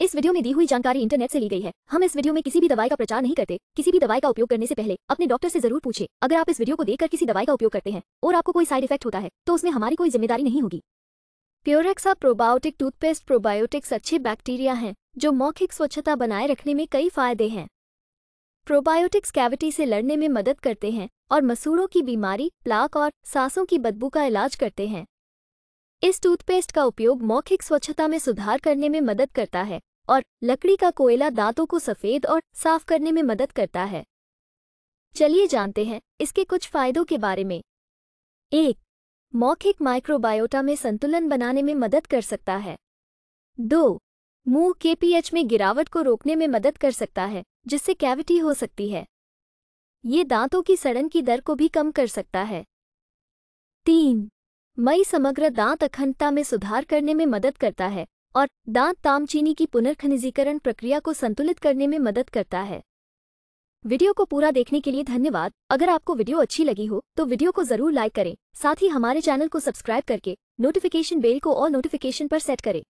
इस वीडियो में दी हुई जानकारी इंटरनेट से ली गई है हम इस वीडियो में किसी भी दवाई का प्रचार नहीं करते किसी भी दवाई का उपयोग करने से पहले अपने डॉक्टर से जरूर पूछे अगर आप इस वीडियो को देखकर किसी दवाई का उपयोग करते हैं और आपको कोई साइड इफेक्ट होता है तो उसमें हमारी कोई जिम्मेदारी नहीं होगी प्योरेक्सा प्रोबायोटिक टूथपेस्ट प्रोबायोटिक्स अच्छे बैक्टीरिया है जो मौखिक स्वच्छता बनाए रखने में कई फायदे हैं प्रोबायोटिक्स कैविटी से लड़ने में मदद करते हैं और मसूड़ों की बीमारी प्लाक और सांसों की बदबू का इलाज करते हैं इस टूथपेस्ट का उपयोग मौखिक स्वच्छता में सुधार करने में मदद करता है और लकड़ी का कोयला दांतों को सफ़ेद और साफ करने में मदद करता है चलिए जानते हैं इसके कुछ फायदों के बारे में एक मौखिक माइक्रोबायोटा में संतुलन बनाने में मदद कर सकता है दो मुंह के पीएच में गिरावट को रोकने में मदद कर सकता है जिससे कैविटी हो सकती है ये दांतों की सड़न की दर को भी कम कर सकता है तीन मई समग्र दांत अखंडता में सुधार करने में मदद करता है और दांत तामचीनी की पुनर्खनिजीकरण प्रक्रिया को संतुलित करने में मदद करता है वीडियो को पूरा देखने के लिए धन्यवाद अगर आपको वीडियो अच्छी लगी हो तो वीडियो को जरूर लाइक करें साथ ही हमारे चैनल को सब्सक्राइब करके नोटिफिकेशन बेल को ऑल नोटिफिकेशन पर सेट करें